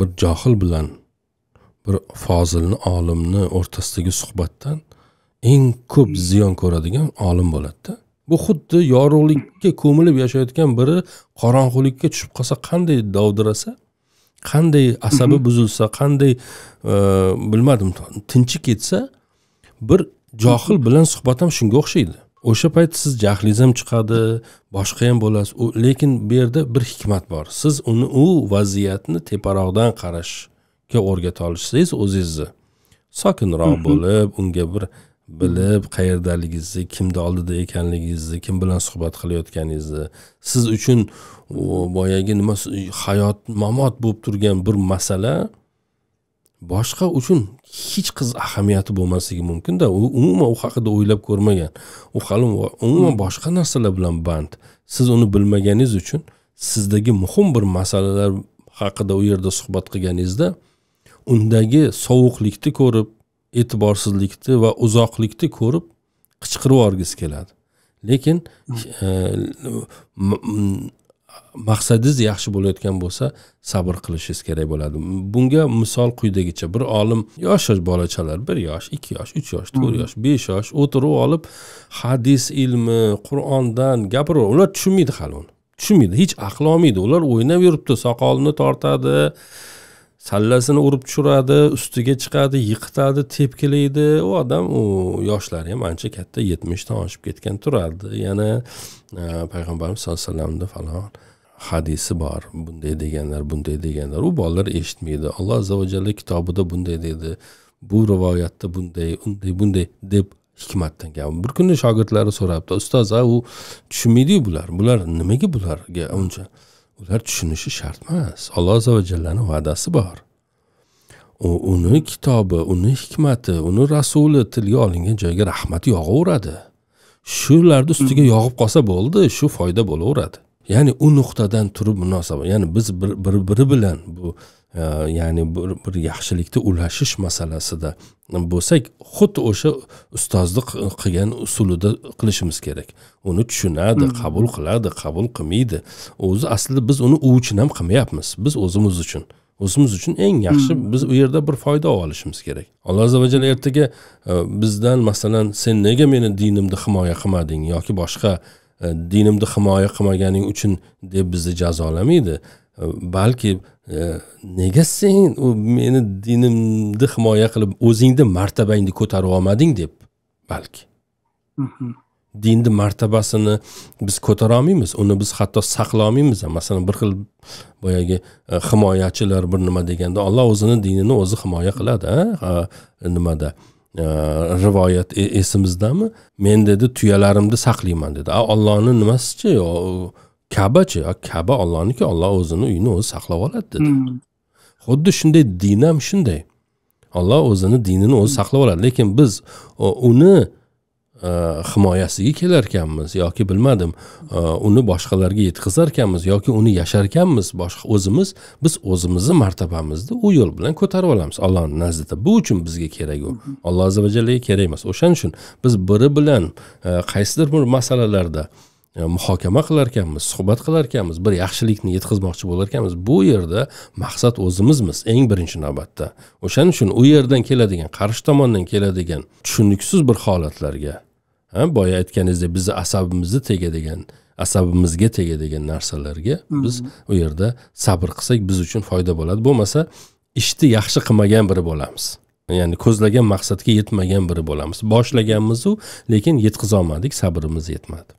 bir johil bilan bir fozilni olimni o'rtasidagi suhbatdan eng ko'p ziyon ko'radigan olim bo'ladida bu xuddi yorug'likka ko'milib yashayotgan biri qorong'ulikka tushib qolsa qanday dovdirasa qanday asabi mhm. buzilsa qanday e, bilmadim tinchi ketsa bir johil bilan suhbat ham shunga o'xshaydi o'sha payt siz jahlingiz ham chiqadi boshqa ham bo'lasiz lekin bu yerda bir hikmat bor siz uni u vaziyatni teparoqdan qarashga o'rgata olishsangiz o'zingizni sokinroq bo'lib unga bir bilib qayerdaligingizni kimni oldida ekanligingizni kim bilan suhbat qilayotganingizni siz uchun boyagi nima hayot mamot bo'lib turgan bir masala boshqa uchun hech qiz ahamiyati bo'lmasligi mumkinda u umuman u haqida o'ylab ko'rmagan u hali umuman boshqa narsalar bilan band siz uni bilmaganingiz uchun sizdagi muhim bir masalalar haqida u yerda suhbat qilganingizda undagi sovuqlikni ko'rib e'tiborsizlikni va uzoqlikni ko'rib qichqirib yuborgingiz keladi lekin mm. e, maqsadingiz yaxshi bo'layotgan bo'lsa sabr qilishingiz kerak bo'ladi bunga misol quyidagicha bir olim yosh yosh bolachalar bir yosh ikki yosh uch yosh to'rt yosh besh yosh o'tirib olib hadis ilmi qur'ondan gapirib ular tushunmaydi hali uni tushunmaydi hech aqli olmaydi ular o'ynab yuribdi soqolini tortadi sallasini urib tushiradi ustiga chiqadi yiqitadi tepkilaydi u odam u yoshlari ham ancha katta yetmishdan oshib ketgan turadi yana e, payg'ambarimiz sallallohu alayhi vasallamni falon hadisi bor bunday deganlar bunday deganlar u bolalar eshitmaydi alloh azza va kitobida bunday dedi bu rivoyatda bunday unday bunday deb hikmatdan gap bir kuni shogirdlari so'rabdi ustoz a u tushunmaydiyu bular bular nimaga bularga uncha ular tushunishi shart emas alloh azi vajallani va'dasi bor u uni kitobi uni hikmati uni rasuli tilga olingan joyga rahmat yog'averadi shularni ustiga hmm. yog'ib qolsa bo'ldi shu foyda bo'laveradi ya'ni u nuqtadan turib munosabat ya'ni biz bir biri bir bilan bu ya'ni bir, bir yaxshilikni ulashish masalasida bo'lsak xuddi o'sha ustozni qilgan usulida qilishimiz kerak uni tushunadi hmm. qabul qiladi qabul qilmaydi o'zi aslida biz uni u uchun ham qilmayapmiz biz o'zimiz uchun o'zimiz uchun eng yaxshi hmm. biz u yerda bir foyda olishimiz kerak alloh azza vajal ertaga e, bizdan masalan sen nega meni dinimni himoya qilmading yoki boshqa e, dinimni himoya qilmaganing uchun deb bizni jazolamaydi e, balki E, nega sen u meni dinimni himoya qilib o'zingni martabangni ko'tarib olmading deb balki mm-hmm. dinni martabasini biz ko'tara olmaymiz uni biz hatto saqlay olmaymiz ham masalan bir xil boyagi e, himoyachilar bir nima deganda olloh o'zini dinini o'zi himoya qiladi nimada e, rivoyat esimizdami men dedi tuyalarimni saqlayman dedi a ollohni nimasichi kabachi kaba ollohniki olloh o'zini uyini o'zi saqlab oladi dedi hmm. xuddi shunday din ham shunday olloh o'zini dinini o'zi saqlab oladi lekin biz uni e, himoyasiga kelarkanmiz yoki bilmadim e, uni boshqalarga yetkazarkanmiz yoki uni yasharkanmiz boshqa o'zimiz biz o'zimizni martabamizni u yo'l bilan ko'tarib olamiz ollohni nazdida bu uchun bizga kerak u alloh azi vajallaga kerak emas o'shaning uchun biz biri bilan e, qaysidir bir masalalarda E, muhokama qilar ekanmiz suhbat qilar ekanmiz bir yaxshilikni yetkazmoqchi bo'lar ekanmiz bu yerda maqsad o'zimizmiz eng birinchi navbatda o'shaning uchun u yerdan keladigan qarshi tomondan keladigan tushuniksiz bir holatlarga boya aytganingizdek bizni asabimizni tegadigan asabimizga tegadigan narsalarga biz u yerda sabr qilsak biz uchun foyda bo'ladi bo'lmasa ishni yaxshi qilmagan biri bo'lamiz ya'ni ko'zlagan maqsadga yetmagan biri bo'lamiz boshlaganmizu lekin yetkazolmadik sabrimiz yetmadi